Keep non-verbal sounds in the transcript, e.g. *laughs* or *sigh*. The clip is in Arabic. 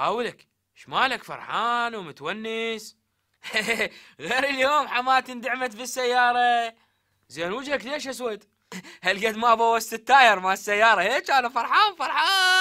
هاولك شمالك فرحان ومتونس *laughs* غير اليوم حماتي اندعمت بالسياره زين وجهك ليش اسود *laughs* هل قد ما بوست التاير مال السيارة هيك انا فرحان فرحان